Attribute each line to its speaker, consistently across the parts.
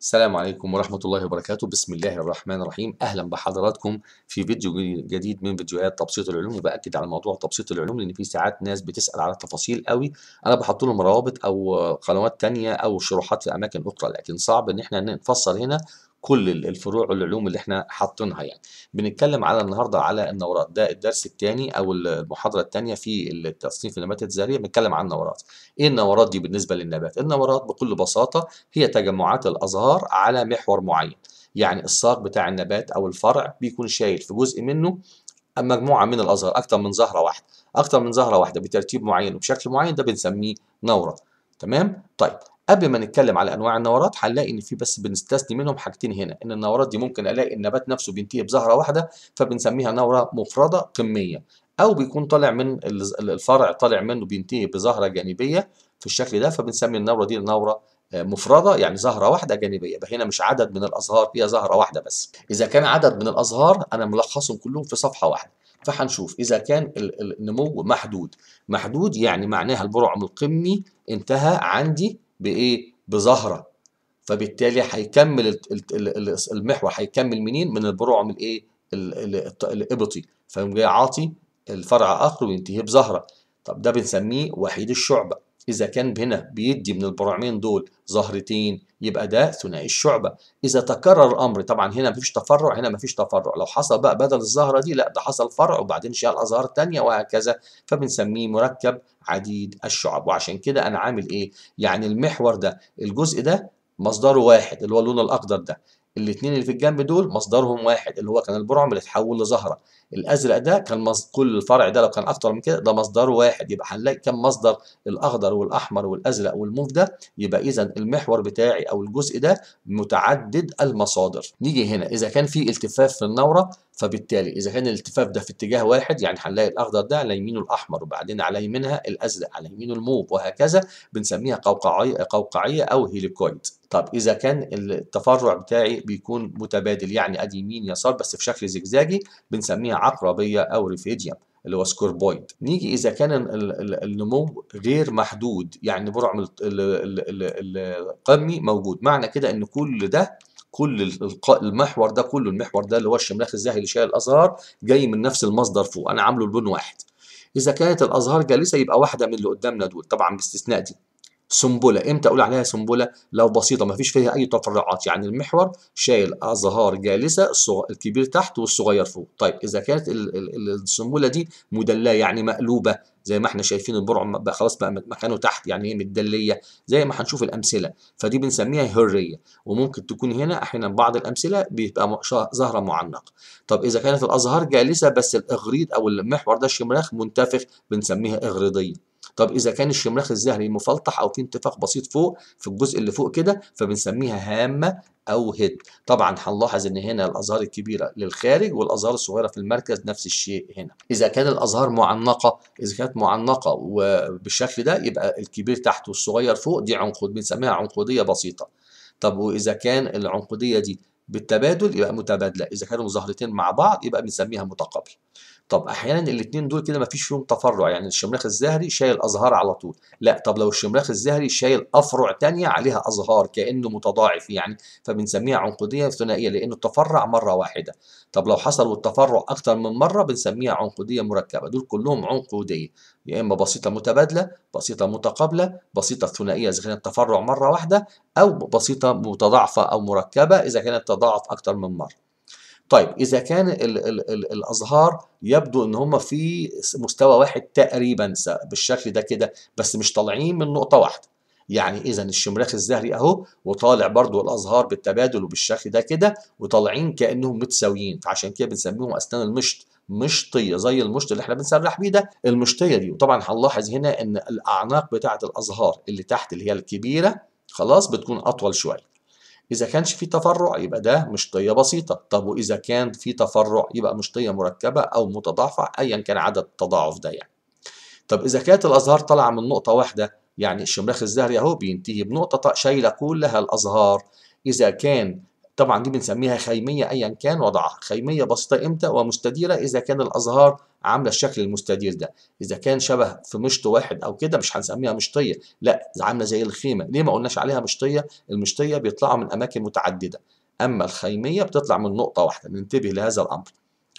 Speaker 1: السلام عليكم ورحمة الله وبركاته بسم الله الرحمن الرحيم أهلا بحضراتكم في فيديو جديد من فيديوهات تبسيط العلوم وبأكد على موضوع تبسيط العلوم لأن في ساعات ناس بتسأل على تفاصيل قوي أنا بحط لهم روابط أو قنوات تانية أو شروحات في أماكن أخرى لكن صعب إن إحنا نفصل هنا كل الفروع والعلوم اللي احنا حاطينها يعني بنتكلم على النهارده على النورات ده الدرس الثاني او المحاضره الثانيه في التصنيف النباتات الزهريه بنتكلم عن النورات ايه النورات دي بالنسبه للنبات النورات بكل بساطه هي تجمعات الازهار على محور معين يعني الساق بتاع النبات او الفرع بيكون شايل في جزء منه مجموعه من الازهار اكتر من زهره واحده اكتر من زهره واحده بترتيب معين وبشكل معين ده بنسميه نوره تمام طيب قبل ما نتكلم على انواع النورات هنلاقي ان في بس بنستثني منهم حاجتين هنا ان النورات دي ممكن الاقي النبات نفسه بينتهي بزهره واحده فبنسميها نوره مفرده قميه او بيكون طالع من الفرع طالع منه بينتهي بزهره جانبيه في الشكل ده فبنسمي النوره دي نوره آه، مفردة يعني زهرة واحدة جانبية يبقى هنا مش عدد من الأزهار فيها زهرة واحدة بس إذا كان عدد من الأزهار أنا ملخصهم كلهم في صفحة واحدة فهنشوف إذا كان النمو محدود محدود يعني معناها البرعم القمي انتهى عندي بايه بزهره فبالتالي هيكمل المحور هيكمل منين من البرعم الايه الابطي فيقوم جاي عاطي الفرع اخر وينتهي بزهره طب ده بنسميه وحيد الشعبه إذا كان هنا بيدي من البراعمين دول زهرتين يبقى ده ثنائي الشعبة إذا تكرر الأمر طبعا هنا مفيش تفرع هنا مفيش تفرع لو حصل بقى بدل الزهرة دي لا ده حصل فرع وبعدين شال أزهار تانية وهكذا فبنسميه مركب عديد الشعب وعشان كده أنا عامل إيه يعني المحور ده الجزء ده مصدره واحد اللي هو اللون الأخضر ده الاثنين اللي في الجنب دول مصدرهم واحد اللي هو كان البرعم اللي اتحول لزهرة الازرق ده كان مصدر كل الفرع ده لو كان اكتر من كده ده مصدره واحد يبقى هنلاقي كم مصدر الاخضر والاحمر والازرق والموف ده يبقى اذا المحور بتاعي او الجزء ده متعدد المصادر نيجي هنا اذا كان في التفاف في النوره فبالتالي اذا كان الالتفاف ده في اتجاه واحد يعني هنلاقي الاخضر ده على يمينه الاحمر وبعدين على يمينها الازرق على يمينه الموف وهكذا بنسميها قوقعيه قوقعيه او هيليكويد طب اذا كان التفرع بتاعي بيكون متبادل يعني ادي يمين يسار بس في شكل زجزاجي بنسميها عقربية أو ريفيديا اللي هو سكوربويد نيجي إذا كان النمو غير محدود يعني برعم القمي موجود معنى كده إن كل ده كل المحور ده كله المحور ده اللي هو الشملاخ الزاهي اللي شايل الازهار جاي من نفس المصدر فوق انا عامله لون واحد اذا كانت الازهار جالسه يبقى واحده من اللي قدامنا دول طبعا باستثناء دي سنبله امتى اقول عليها سنبله لو بسيطه ما فيش فيها اي تفرعات يعني المحور شايل ازهار جالسه الكبير تحت والصغير فوق طيب اذا كانت السنبله دي مدلاه يعني مقلوبه زي ما احنا شايفين البرع خلاص بقى مكانه تحت يعني ايه متدليه زي ما هنشوف الامثله فدي بنسميها هريه وممكن تكون هنا احيانا بعض الامثله بيبقى زهره معنقه طب اذا كانت الازهار جالسه بس الاغريض او المحور ده الشمراخ منتفخ بنسميها اغريضيه طب إذا كان الشملاخ الزهري مفلطح أو في انتفاخ بسيط فوق في الجزء اللي فوق كده فبنسميها هامة أو هيد طبعا هنلاحظ إن هنا الأزهار الكبيرة للخارج والأزهار الصغيرة في المركز نفس الشيء هنا إذا كان الأزهار معنقة إذا كانت معنقة وبالشكل ده يبقى الكبير تحت والصغير فوق دي عنقود بنسميها عنقودية بسيطة طب وإذا كان العنقودية دي بالتبادل يبقى متبادله اذا كانوا زهرتين مع بعض يبقى بنسميها متقابله طب احيانا الاثنين دول كده ما فيش فيهم تفرع يعني الشمراخ الزهري شايل ازهار على طول لا طب لو الشمراخ الزهري شايل افرع تانية عليها ازهار كانه متضاعف يعني فبنسميها عنقوديه ثنائيه لانه تفرع مره واحده طب لو حصل التفرع اكتر من مره بنسميها عنقوديه مركبه دول كلهم عنقوديه يا اما بسيطه متبادله بسيطه متقابله بسيطه ثنائيه اذا كان التفرع مره واحده او بسيطه متضاعفه او مركبه اذا كانت تضاعف اكتر من مره طيب اذا كان الـ الـ الـ الازهار يبدو ان هم في مستوى واحد تقريبا بالشكل ده كده بس مش طالعين من نقطه واحده يعني اذا الشمراخ الزهري اهو وطالع برضو الازهار بالتبادل وبالشكل ده كده وطالعين كانهم متساويين فعشان كده بنسميهم اسنان المشط مشطيه زي المشط اللي احنا بنسرح بيه ده المشطيه دي وطبعا هنلاحظ هنا ان الاعناق بتاعه الازهار اللي تحت اللي هي الكبيره خلاص بتكون اطول شويه إذا كانش في تفرع يبقى ده مشطية بسيطة طب وإذا كان في تفرع يبقى مشطية مركبة أو متضاعفة أيا كان عدد التضاعف ده يعني طب إذا كانت الأزهار طالعة من نقطة واحدة يعني الشمراخ الزهري أهو بينتهي بنقطة طيب شايلة كلها الأزهار إذا كان طبعا دي بنسميها خيمية أيا كان وضعها خيمية بسيطة إمتى ومستديرة إذا كان الأزهار عاملة الشكل المستدير ده إذا كان شبه في مشط واحد أو كده مش هنسميها مشطية لا عاملة زي الخيمة ليه ما قلناش عليها مشطية المشطية بيطلعوا من أماكن متعددة أما الخيمية بتطلع من نقطة واحدة ننتبه لهذا الأمر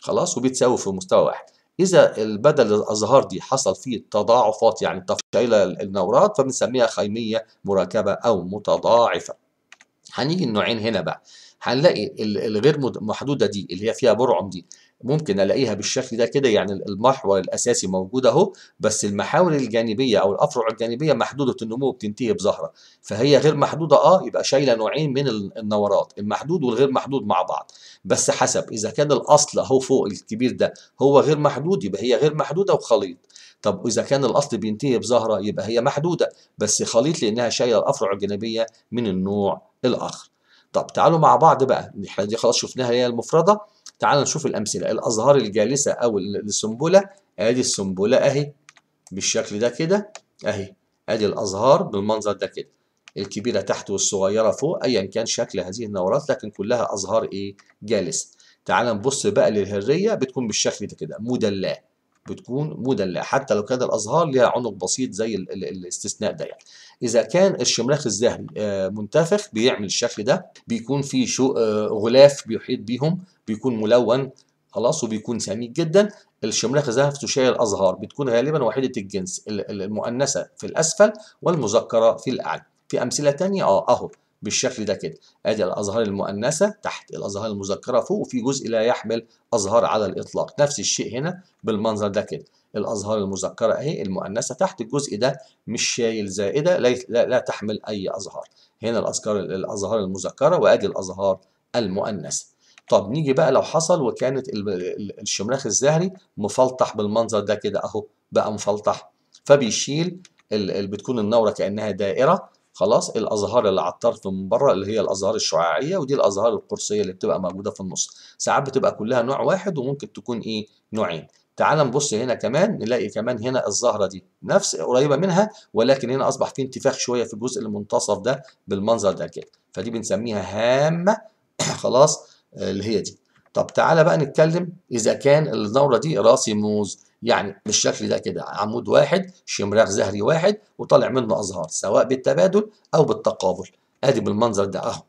Speaker 1: خلاص وبيتساوي في مستوى واحد إذا البدل الأزهار دي حصل فيه تضاعفات يعني تفشيلة النورات فبنسميها خيمية مراكبه أو متضاعفة هنيجي النوعين هنا بقى هنلاقي الغير محدوده دي اللي هي فيها برعم دي ممكن الاقيها بالشكل ده كده يعني المحور الاساسي موجود اهو بس المحاور الجانبيه او الافرع الجانبيه محدوده النمو بتنتهي بزهره فهي غير محدوده اه يبقى شايله نوعين من النورات المحدود والغير محدود مع بعض بس حسب اذا كان الاصل اهو فوق الكبير ده هو غير محدود يبقى هي غير محدوده وخليط طب اذا كان الاصل بينتهي بزهره يبقى هي محدوده بس خليط لانها شايله الافرع الجانبيه من النوع الاخر طب تعالوا مع بعض بقى احنا دي خلاص شفناها هي المفردة تعالوا نشوف الأمثلة الأزهار الجالسة أو السنبلة أدي السنبلة أهي بالشكل ده كده أهي أدي الأزهار بالمنظر ده كده الكبيرة تحت والصغيرة فوق أيا كان شكل هذه النورات لكن كلها أزهار إيه جالسة تعال نبص بقى للهرية بتكون بالشكل ده كده مدلاه بتكون مدلع حتى لو كان الأزهار ليها عنق بسيط زي ال ال الاستثناء ده يعني إذا كان الشمراخ الذهبي آه، منتفخ بيعمل الشكل ده بيكون فيه شو آه، غلاف بيحيط بيهم بيكون ملون خلاص وبيكون سميك جدا الشمراخ تشير الأزهار بتكون غالبا وحيدة الجنس المؤنثة في الأسفل والمذكرة في الأعلى في أمثلة ثانيه أه أهو بالشكل ده كده ادي الازهار المؤنثه تحت الازهار المذكره فوق وفي جزء لا يحمل ازهار على الاطلاق نفس الشيء هنا بالمنظر ده كده الازهار المذكره اهي المؤنثه تحت الجزء ده مش شايل زائده لا, لا تحمل اي ازهار هنا الاذكار الازهار المذكره وادي الازهار المؤنثه طب نيجي بقى لو حصل وكانت الشمراخ الزهري مفلطح بالمنظر ده كده اهو بقى مفلطح فبيشيل بتكون النوره كانها دائره خلاص الازهار اللي على الطرف من بره اللي هي الازهار الشعاعيه ودي الازهار القرصيه اللي بتبقى موجوده في النص ساعات بتبقى كلها نوع واحد وممكن تكون ايه نوعين تعال نبص هنا كمان نلاقي كمان هنا الزهره دي نفس قريبه منها ولكن هنا اصبح في انتفاخ شويه في الجزء المنتصف ده بالمنظر ده كده فدي بنسميها هامه خلاص اللي هي دي طب تعالى بقى نتكلم اذا كان الزهره دي راسي موز يعني بالشكل ده كده عمود واحد شمراخ زهري واحد وطالع منه أزهار سواء بالتبادل أو بالتقابل أدي بالمنظر ده أهو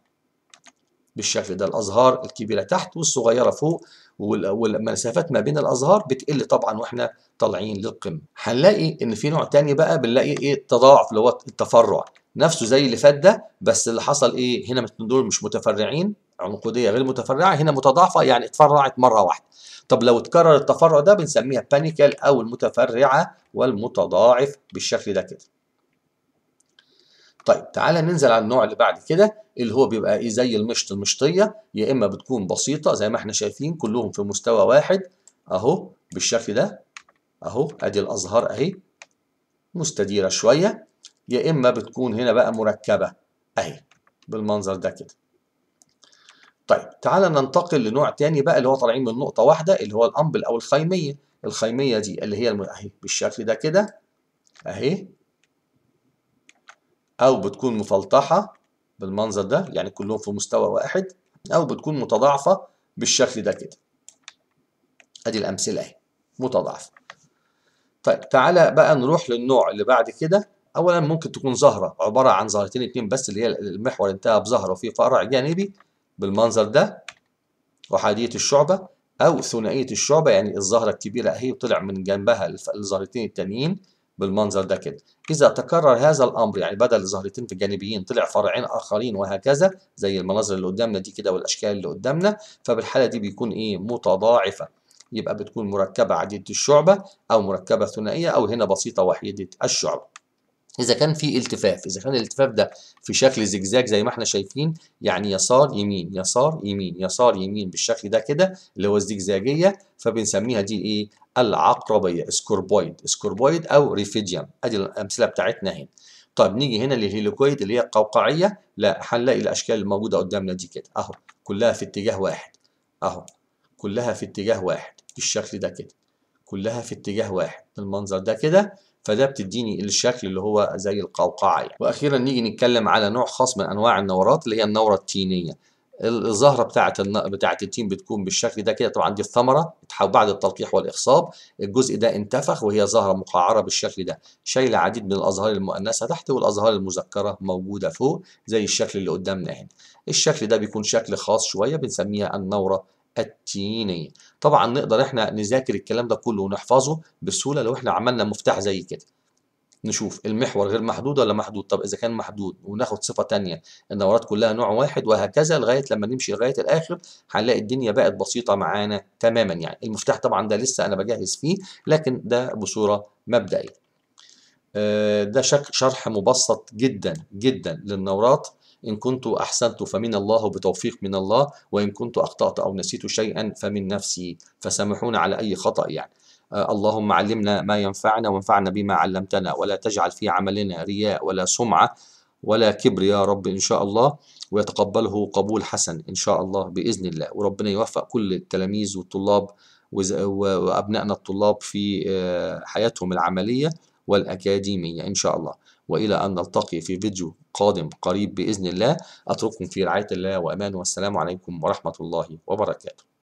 Speaker 1: بالشكل ده الأزهار الكبيرة تحت والصغيرة فوق والمسافات ما بين الأزهار بتقل طبعا وإحنا طالعين للقمة هنلاقي إن في نوع تاني بقى بنلاقي إيه التضاعف اللي هو التفرع نفسه زي اللي فات ده بس اللي حصل إيه هنا دول مش متفرعين عنقوديه غير متفرعه هنا متضاعفه يعني اتفرعت مره واحده طب لو اتكرر التفرع ده بنسميها بانيكال او المتفرعه والمتضاعف بالشكل ده كده طيب تعالى ننزل على النوع اللي بعد كده اللي هو بيبقى ايه زي المشط المشطيه يا اما بتكون بسيطه زي ما احنا شايفين كلهم في مستوى واحد اهو بالشكل ده اهو ادي الازهار اهي مستديره شويه يا اما بتكون هنا بقى مركبه اهي بالمنظر ده كده طيب تعال ننتقل لنوع تاني بقى اللي هو طالعين من نقطة واحدة اللي هو الأمبل أو الخيمية الخيمية دي اللي هي أهي بالشكل ده كده أهي أو بتكون مفلطحة بالمنظر ده يعني كلهم في مستوى واحد أو بتكون متضاعفة بالشكل ده كده أدي الأمثلة أهي متضاعفة طيب تعالى بقى نروح للنوع اللي بعد كده أولا ممكن تكون زهرة عبارة عن زهرتين اتنين بس اللي هي المحور انتهى بزهرة وفي فرع جانبي بالمنظر ده احاديه الشعبه او ثنائيه الشعبه يعني الزهره الكبيره اهي طلع من جنبها الزهرتين التانيين بالمنظر ده كده اذا تكرر هذا الامر يعني بدل الزهرتين في الجانبيين طلع فرعين اخرين وهكذا زي المناظر اللي قدامنا دي كده والاشكال اللي قدامنا فبالحاله دي بيكون ايه متضاعفه يبقى بتكون مركبه عديده الشعبه او مركبه ثنائيه او هنا بسيطه وحيده الشعبه اذا كان في التفاف اذا كان الالتفاف ده في شكل زجزاج زي ما احنا شايفين يعني يسار يمين يسار يمين يسار يمين بالشكل ده كده اللي هو الزجزاجيه فبنسميها دي ايه العقربيه سكوربويد سكوربويد او ريفيديوم ادي الامثله بتاعتنا هنا طب نيجي هنا للهيلوكويد اللي هي القوقعيه لا هنلاقي الاشكال الموجوده قدامنا دي كده اهو كلها في اتجاه واحد اهو كلها في اتجاه واحد بالشكل ده كده كلها في اتجاه واحد بالمنظر ده كده فده بتديني الشكل اللي هو زي القوقعه يعني. واخيرا نيجي نتكلم على نوع خاص من انواع النورات اللي هي النوره التينيه الزهره بتاعه الن... بتاعه التين بتكون بالشكل ده كده طبعا دي الثمره بعد التلقيح والاخصاب الجزء ده انتفخ وهي زهره مقعره بالشكل ده شايله عديد من الازهار المؤنثه تحت والازهار المذكره موجوده فوق زي الشكل اللي قدامنا هنا الشكل ده بيكون شكل خاص شويه بنسميها النوره التينية طبعا نقدر احنا نذاكر الكلام ده كله ونحفظه بسهولة لو احنا عملنا مفتاح زي كده نشوف المحور غير محدود ولا محدود طب اذا كان محدود وناخد صفه ثانيه الدورات كلها نوع واحد وهكذا لغايه لما نمشي لغايه الاخر هنلاقي الدنيا بقت بسيطه معانا تماما يعني المفتاح طبعا ده لسه انا بجهز فيه لكن ده بصوره مبدئيه آه، ده شرح مبسط جدا جدا للنورات إن كنت أحسنت فمن الله بتوفيق من الله وإن كنت أخطأت أو نسيت شيئا فمن نفسي فسامحونا على أي خطأ يعني آه، اللهم علمنا ما ينفعنا وانفعنا بما علمتنا ولا تجعل في عملنا رياء ولا سمعة ولا كبر يا رب إن شاء الله ويتقبله قبول حسن إن شاء الله بإذن الله وربنا يوفق كل التلاميذ والطلاب وأبنائنا الطلاب في آه، حياتهم العملية والأكاديمية إن شاء الله وإلى أن نلتقي في فيديو قادم قريب بإذن الله أترككم في رعاية الله وأمان والسلام عليكم ورحمة الله وبركاته